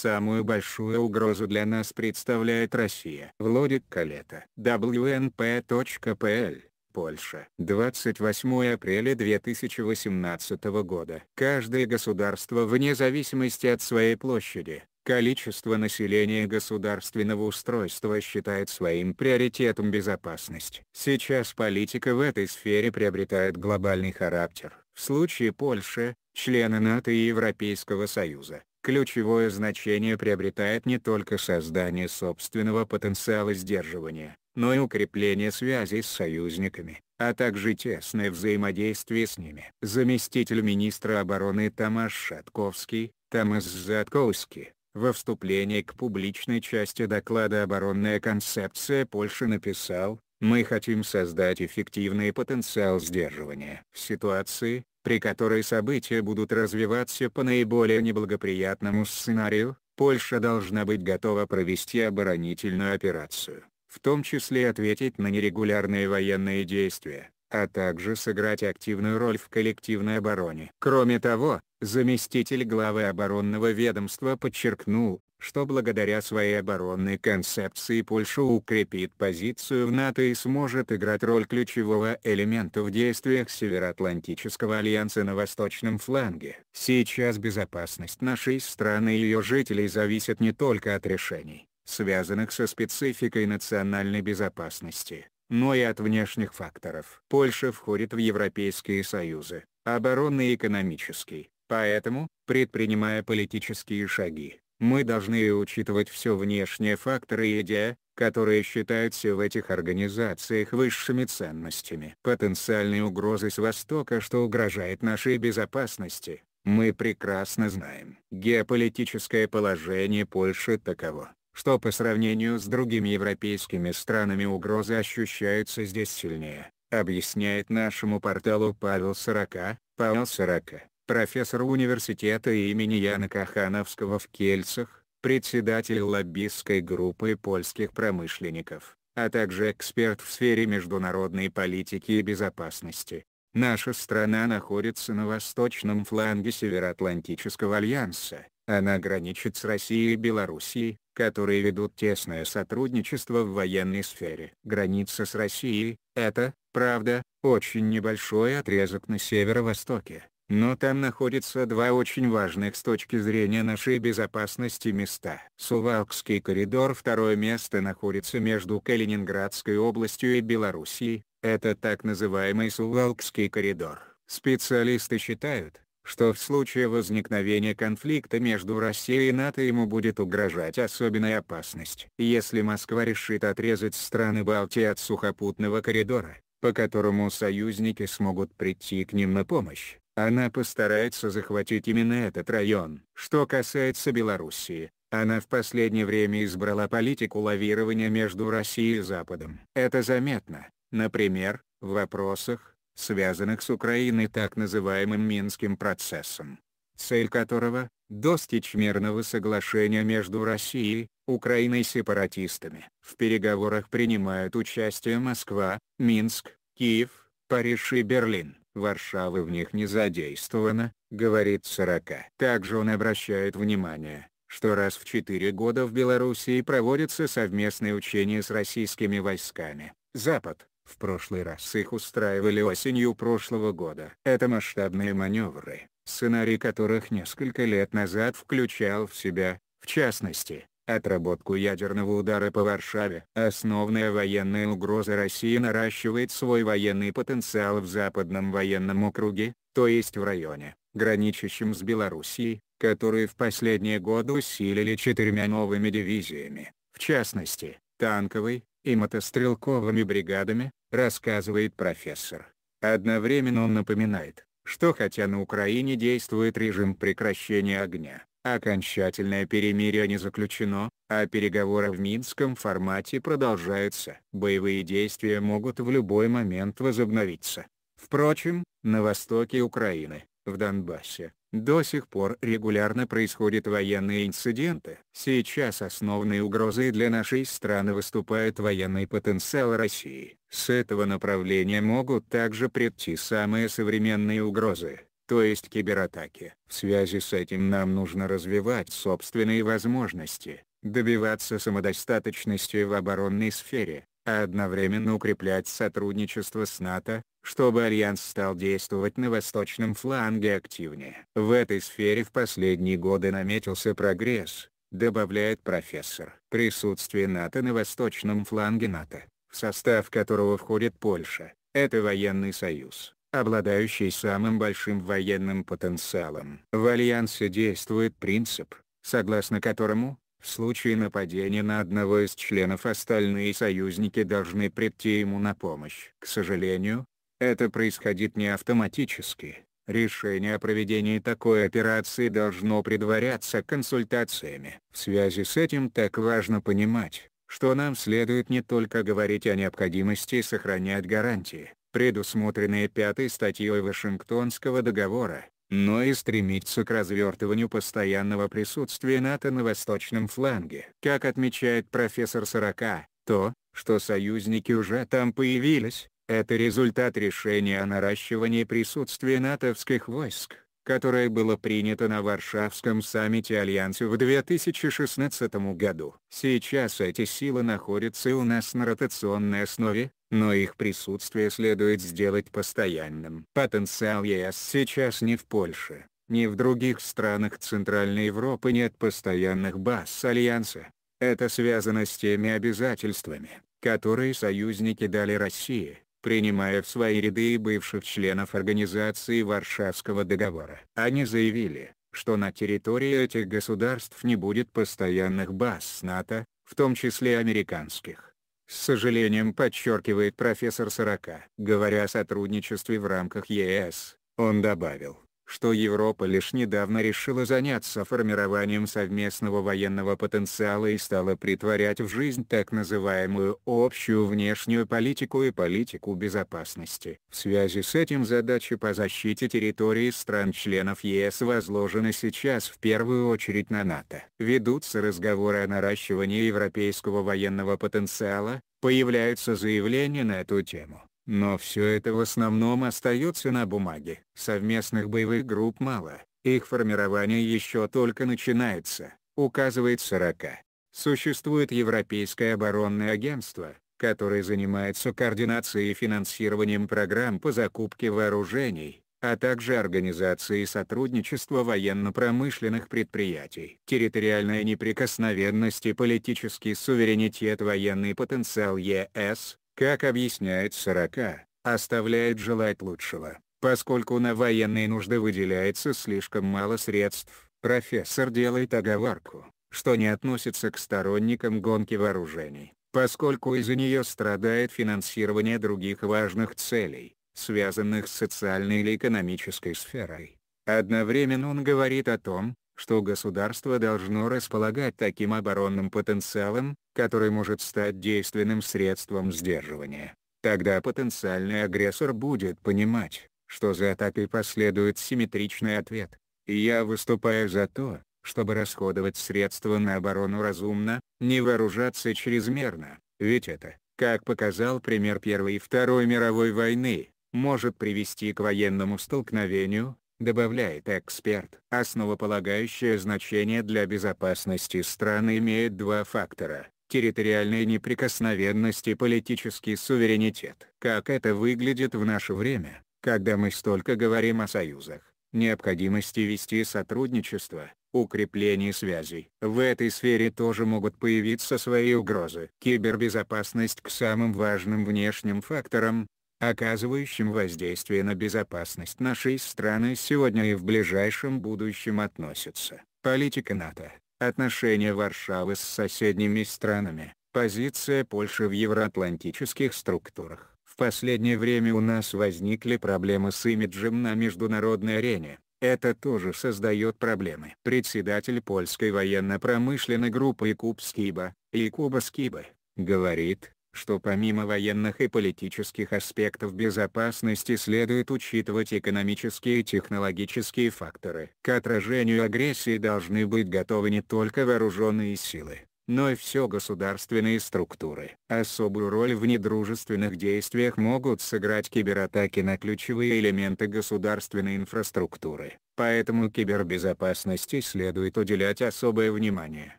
Самую большую угрозу для нас представляет Россия. Владик Калета. WNP.pl Польша. 28 апреля 2018 года. Каждое государство вне зависимости от своей площади, количества населения государственного устройства считает своим приоритетом безопасность. Сейчас политика в этой сфере приобретает глобальный характер. В случае Польши, члены НАТО и Европейского Союза, ключевое значение приобретает не только создание собственного потенциала сдерживания, но и укрепление связей с союзниками, а также тесное взаимодействие с ними. Заместитель министра обороны Тамаш Шатковский, Тамас Затковский, во вступлении к публичной части доклада «Оборонная концепция Польши» написал, мы хотим создать эффективный потенциал сдерживания. В ситуации, при которой события будут развиваться по наиболее неблагоприятному сценарию, Польша должна быть готова провести оборонительную операцию, в том числе ответить на нерегулярные военные действия, а также сыграть активную роль в коллективной обороне. Кроме того, заместитель главы оборонного ведомства подчеркнул, что благодаря своей оборонной концепции Польша укрепит позицию в НАТО и сможет играть роль ключевого элемента в действиях Североатлантического альянса на восточном фланге. Сейчас безопасность нашей страны и ее жителей зависит не только от решений, связанных со спецификой национальной безопасности, но и от внешних факторов. Польша входит в Европейские союзы, оборонный и экономический, поэтому, предпринимая политические шаги, мы должны учитывать все внешние факторы идея, которые считаются в этих организациях высшими ценностями. Потенциальные угрозы с Востока, что угрожает нашей безопасности, мы прекрасно знаем. Геополитическое положение Польши таково, что по сравнению с другими европейскими странами угрозы ощущаются здесь сильнее, объясняет нашему порталу Павел Сорока, Павел Сорока профессор университета имени Яна Кахановского в Кельцах, председатель лоббистской группы польских промышленников, а также эксперт в сфере международной политики и безопасности. Наша страна находится на восточном фланге Североатлантического альянса, она граничит с Россией и Белоруссией, которые ведут тесное сотрудничество в военной сфере. Граница с Россией – это, правда, очень небольшой отрезок на северо-востоке, но там находятся два очень важных с точки зрения нашей безопасности места. Сувалкский коридор второе место находится между Калининградской областью и Белоруссией, это так называемый Сувалкский коридор. Специалисты считают, что в случае возникновения конфликта между Россией и НАТО ему будет угрожать особенная опасность. Если Москва решит отрезать страны Балтии от сухопутного коридора, по которому союзники смогут прийти к ним на помощь, она постарается захватить именно этот район. Что касается Белоруссии, она в последнее время избрала политику лавирования между Россией и Западом. Это заметно, например, в вопросах, связанных с Украиной так называемым Минским процессом, цель которого – достичь мирного соглашения между Россией, Украиной и сепаратистами. В переговорах принимают участие Москва, Минск, Киев, Париж и Берлин. Варшавы в них не задействована, говорит Сорока. Также он обращает внимание, что раз в четыре года в Белоруссии проводятся совместные учения с российскими войсками. Запад, в прошлый раз их устраивали осенью прошлого года. Это масштабные маневры, сценарий которых несколько лет назад включал в себя, в частности, Отработку ядерного удара по Варшаве. Основная военная угроза России наращивает свой военный потенциал в западном военном округе, то есть в районе, граничащем с Белоруссией, которые в последние годы усилили четырьмя новыми дивизиями, в частности, танковой и мотострелковыми бригадами, рассказывает профессор. Одновременно он напоминает, что хотя на Украине действует режим прекращения огня, Окончательное перемирие не заключено, а переговоры в минском формате продолжаются. Боевые действия могут в любой момент возобновиться. Впрочем, на востоке Украины, в Донбассе, до сих пор регулярно происходят военные инциденты. Сейчас основной угрозой для нашей страны выступает военный потенциал России. С этого направления могут также прийти самые современные угрозы то есть кибератаки. В связи с этим нам нужно развивать собственные возможности, добиваться самодостаточности в оборонной сфере, а одновременно укреплять сотрудничество с НАТО, чтобы Альянс стал действовать на восточном фланге активнее. В этой сфере в последние годы наметился прогресс, добавляет профессор. Присутствие НАТО на восточном фланге НАТО, в состав которого входит Польша, это военный союз обладающей самым большим военным потенциалом. В Альянсе действует принцип, согласно которому, в случае нападения на одного из членов остальные союзники должны прийти ему на помощь. К сожалению, это происходит не автоматически. Решение о проведении такой операции должно предваряться консультациями. В связи с этим так важно понимать, что нам следует не только говорить о необходимости сохранять гарантии, предусмотренные пятой статьей Вашингтонского договора, но и стремиться к развертыванию постоянного присутствия НАТО на восточном фланге. Как отмечает профессор Сорока, то, что союзники уже там появились, это результат решения о наращивании присутствия натовских войск, которое было принято на Варшавском саммите Альянса в 2016 году. Сейчас эти силы находятся у нас на ротационной основе, но их присутствие следует сделать постоянным. Потенциал ЕС сейчас не в Польше, ни в других странах Центральной Европы нет постоянных баз Альянса. Это связано с теми обязательствами, которые союзники дали России, принимая в свои ряды и бывших членов Организации Варшавского договора. Они заявили, что на территории этих государств не будет постоянных баз НАТО, в том числе американских. С сожалением подчеркивает профессор Сорока, говоря о сотрудничестве в рамках ЕС, э он добавил, что Европа лишь недавно решила заняться формированием совместного военного потенциала и стала притворять в жизнь так называемую общую внешнюю политику и политику безопасности. В связи с этим задачи по защите территории стран-членов ЕС возложены сейчас в первую очередь на НАТО. Ведутся разговоры о наращивании европейского военного потенциала, появляются заявления на эту тему. Но все это в основном остается на бумаге. Совместных боевых групп мало, их формирование еще только начинается, указывает 40. Существует Европейское оборонное агентство, которое занимается координацией и финансированием программ по закупке вооружений, а также организацией сотрудничества военно-промышленных предприятий. Территориальная неприкосновенность и политический суверенитет военный потенциал ЕС, как объясняет Сорока, оставляет желать лучшего, поскольку на военные нужды выделяется слишком мало средств. Профессор делает оговорку, что не относится к сторонникам гонки вооружений, поскольку из-за нее страдает финансирование других важных целей, связанных с социальной или экономической сферой. Одновременно он говорит о том, что государство должно располагать таким оборонным потенциалом, который может стать действенным средством сдерживания. Тогда потенциальный агрессор будет понимать, что за атакой последует симметричный ответ. И я выступаю за то, чтобы расходовать средства на оборону разумно, не вооружаться чрезмерно, ведь это, как показал пример Первой и Второй мировой войны, может привести к военному столкновению, Добавляет эксперт, основополагающее значение для безопасности страны имеет два фактора – территориальная неприкосновенность и политический суверенитет. Как это выглядит в наше время, когда мы столько говорим о союзах, необходимости вести сотрудничество, укреплении связей. В этой сфере тоже могут появиться свои угрозы. Кибербезопасность к самым важным внешним факторам, оказывающим воздействие на безопасность нашей страны сегодня и в ближайшем будущем относятся. Политика НАТО, отношения Варшавы с соседними странами, позиция Польши в евроатлантических структурах. В последнее время у нас возникли проблемы с имиджем на международной арене. Это тоже создает проблемы. Председатель польской военно-промышленной группы Якуб Скиба, Якуба Скиба, говорит, что помимо военных и политических аспектов безопасности следует учитывать экономические и технологические факторы. К отражению агрессии должны быть готовы не только вооруженные силы, но и все государственные структуры. Особую роль в недружественных действиях могут сыграть кибератаки на ключевые элементы государственной инфраструктуры. Поэтому кибербезопасности следует уделять особое внимание.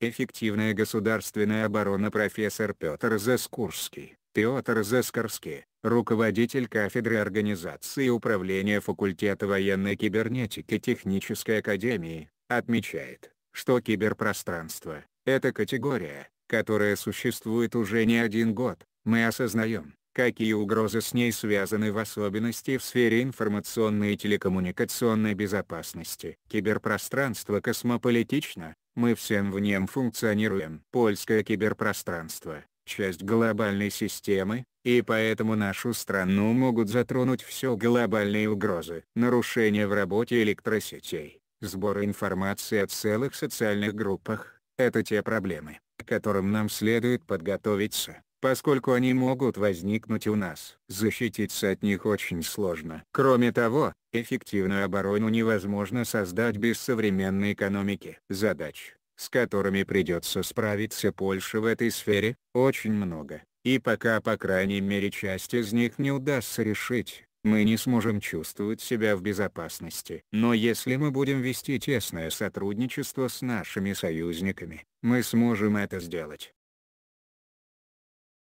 Эффективная государственная оборона профессор Петр Заскурский. Петр Заскорский, руководитель кафедры организации управления факультета военной кибернетики Технической академии, отмечает, что киберпространство это категория, которая существует уже не один год. Мы осознаем, какие угрозы с ней связаны в особенности в сфере информационной и телекоммуникационной безопасности. Киберпространство космополитично, мы всем в нем функционируем. Польское киберпространство – часть глобальной системы, и поэтому нашу страну могут затронуть все глобальные угрозы. Нарушения в работе электросетей, сбор информации о целых социальных группах, это те проблемы, к которым нам следует подготовиться, поскольку они могут возникнуть у нас. Защититься от них очень сложно. Кроме того, эффективную оборону невозможно создать без современной экономики. Задач, с которыми придется справиться Польше в этой сфере, очень много, и пока по крайней мере часть из них не удастся решить мы не сможем чувствовать себя в безопасности. Но если мы будем вести тесное сотрудничество с нашими союзниками, мы сможем это сделать.